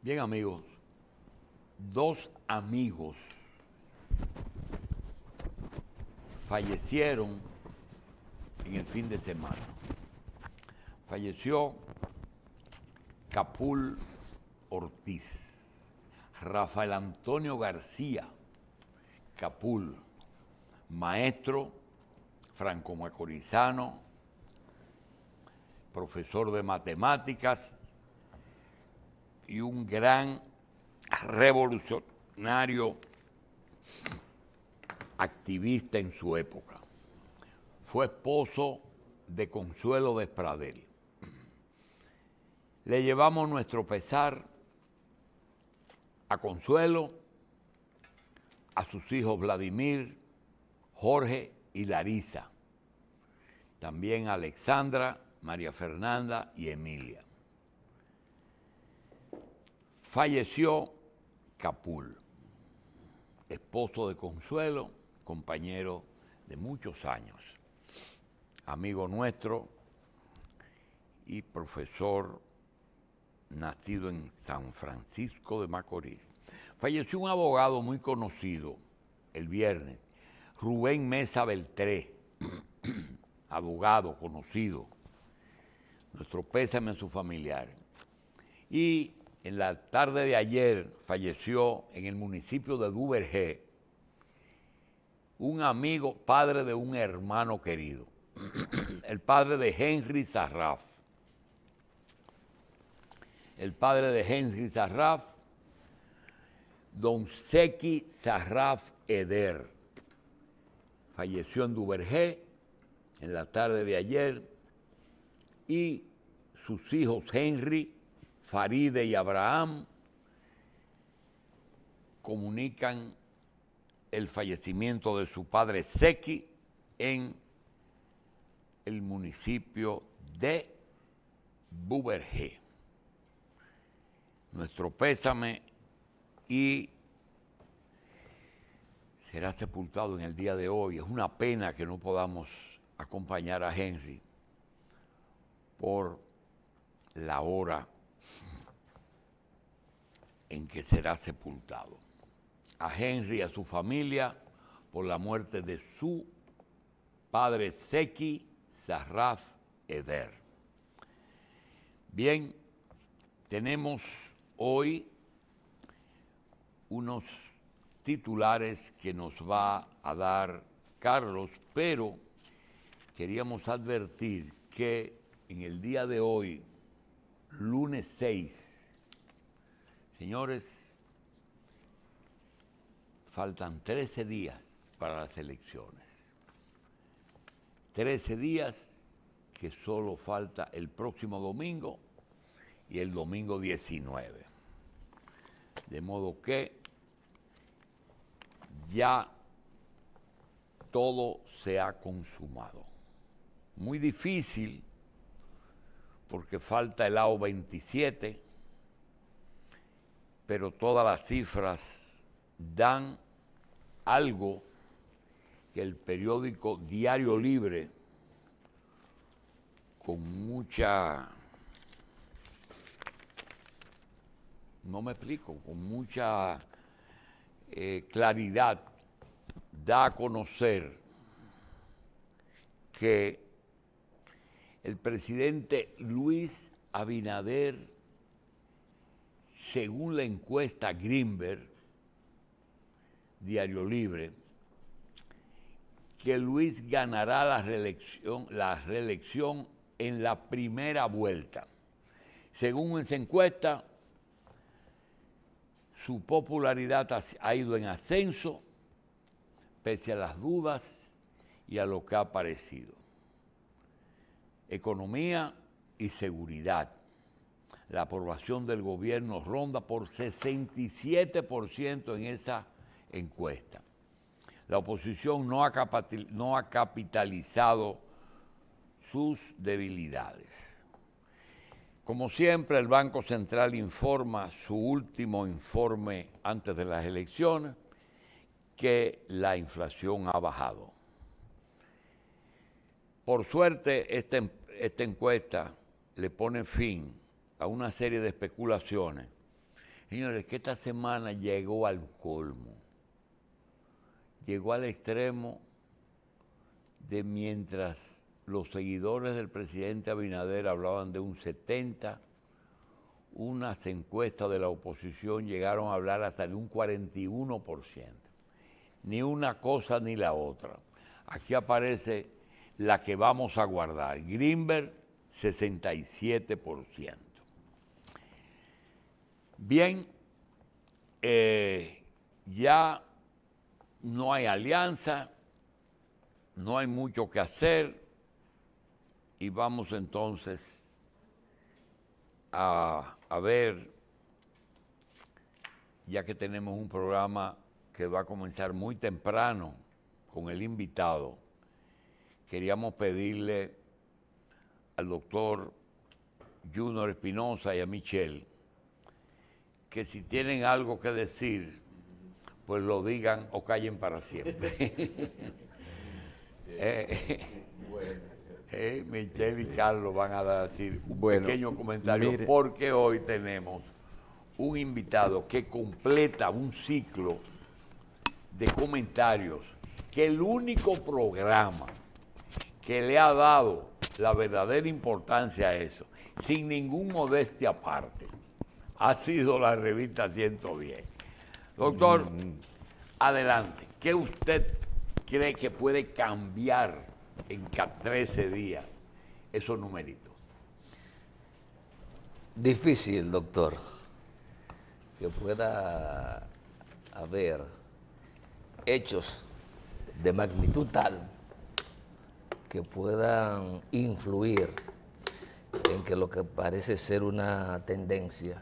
Bien amigos, dos amigos fallecieron en el fin de semana. Falleció Capul Ortiz, Rafael Antonio García Capul, maestro franco-macorizano, profesor de matemáticas y un gran revolucionario activista en su época. Fue esposo de Consuelo de Despradel. Le llevamos nuestro pesar a Consuelo, a sus hijos Vladimir, Jorge y Larisa, también a Alexandra, María Fernanda y Emilia. Falleció Capul, esposo de Consuelo, compañero de muchos años, amigo nuestro y profesor nacido en San Francisco de Macorís. Falleció un abogado muy conocido el viernes, Rubén Mesa Beltré, abogado conocido. Nuestro pésame a su familiares. Y en la tarde de ayer falleció en el municipio de Duvergé un amigo, padre de un hermano querido, el padre de Henry Sarraf. El padre de Henry Sarraf, don Seki Sarraf Eder, falleció en Duvergé en la tarde de ayer y sus hijos Henry Faride y Abraham comunican el fallecimiento de su padre Seki en el municipio de Buberge. Nuestro pésame y será sepultado en el día de hoy. Es una pena que no podamos acompañar a Henry por la hora en que será sepultado. A Henry y a su familia por la muerte de su padre Seki Sarraf Eder. Bien, tenemos hoy unos titulares que nos va a dar Carlos, pero queríamos advertir que en el día de hoy, lunes 6, Señores, faltan 13 días para las elecciones. 13 días que solo falta el próximo domingo y el domingo 19. De modo que ya todo se ha consumado. Muy difícil porque falta el AO 27 pero todas las cifras dan algo que el periódico Diario Libre, con mucha, no me explico, con mucha eh, claridad da a conocer que el presidente Luis Abinader según la encuesta Greenberg, Diario Libre, que Luis ganará la reelección, la reelección en la primera vuelta. Según esa encuesta, su popularidad ha ido en ascenso, pese a las dudas y a lo que ha aparecido. Economía y seguridad la aprobación del gobierno ronda por 67% en esa encuesta. La oposición no ha, capitalizado sus debilidades. Como siempre, el Banco Central informa su último informe antes de las elecciones que la inflación ha bajado. Por suerte, esta, encuesta le pone fin a una serie de especulaciones. Señores, que esta semana llegó al colmo, llegó al extremo de mientras los seguidores del presidente Abinader hablaban de un 70, unas encuestas de la oposición llegaron a hablar hasta de un 41%. Ni una cosa ni la otra. Aquí aparece la que vamos a guardar. Greenberg, 67%. Bien, eh, ya no hay alianza, no hay mucho que hacer y vamos entonces a, a ver, ya que tenemos un programa que va a comenzar muy temprano con el invitado, queríamos pedirle al doctor Junior Espinosa y a Michelle que si tienen algo que decir, pues lo digan o callen para siempre. Eh, eh, Michelle y Carlos van a decir un pequeño comentario porque hoy tenemos un invitado que completa un ciclo de comentarios que el único programa que le ha dado la verdadera importancia a eso, sin ningún modestia aparte, ha sido la revista 110. Doctor, mm. adelante. ¿Qué usted cree que puede cambiar en 13 días esos numeritos? Difícil, doctor, que pueda haber hechos de magnitud tal que puedan influir en que lo que parece ser una tendencia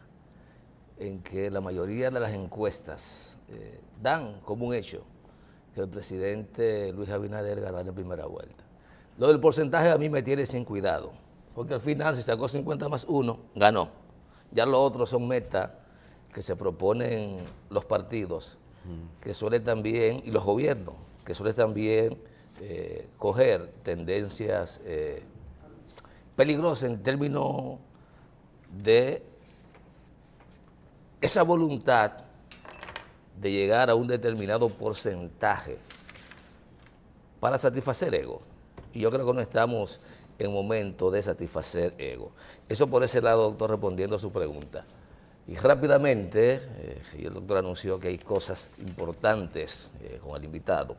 en que la mayoría de las encuestas eh, dan como un hecho que el presidente Luis Abinader gana en primera vuelta. Lo del porcentaje a mí me tiene sin cuidado, porque al final si sacó 50 más 1, ganó. Ya los otros son metas que se proponen los partidos, que suele también, y los gobiernos, que suelen también eh, coger tendencias eh, peligrosas en términos de esa voluntad de llegar a un determinado porcentaje para satisfacer ego. Y yo creo que no estamos en momento de satisfacer ego. Eso por ese lado, doctor, respondiendo a su pregunta. Y rápidamente, eh, y el doctor anunció que hay cosas importantes eh, con el invitado.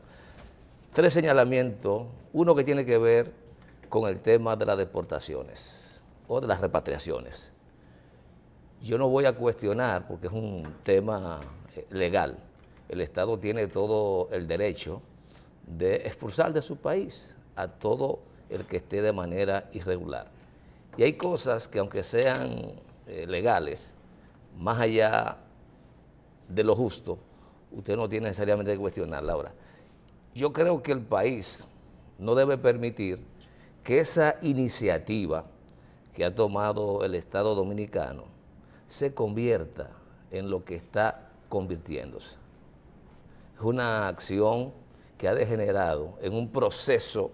Tres señalamientos, uno que tiene que ver con el tema de las deportaciones o de las repatriaciones. Yo no voy a cuestionar, porque es un tema eh, legal. El Estado tiene todo el derecho de expulsar de su país a todo el que esté de manera irregular. Y hay cosas que aunque sean eh, legales, más allá de lo justo, usted no tiene necesariamente que cuestionarla. Ahora, yo creo que el país no debe permitir que esa iniciativa que ha tomado el Estado dominicano, se convierta en lo que está convirtiéndose. Es una acción que ha degenerado en un proceso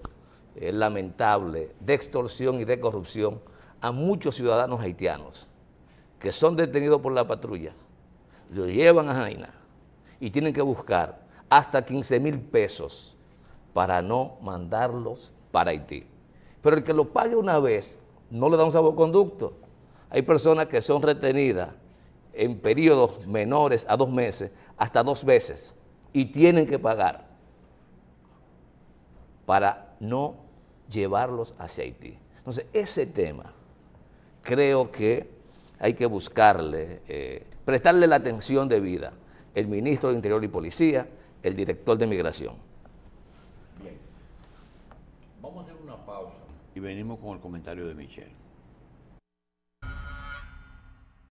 eh, lamentable de extorsión y de corrupción a muchos ciudadanos haitianos que son detenidos por la patrulla, lo llevan a Jaina y tienen que buscar hasta 15 mil pesos para no mandarlos para Haití. Pero el que lo pague una vez no le da un salvoconducto. Hay personas que son retenidas en periodos menores a dos meses, hasta dos veces, y tienen que pagar para no llevarlos hacia Haití. Entonces, ese tema creo que hay que buscarle, eh, prestarle la atención debida, el ministro de Interior y Policía, el director de Migración. Bien, vamos a hacer una pausa y venimos con el comentario de Michelle.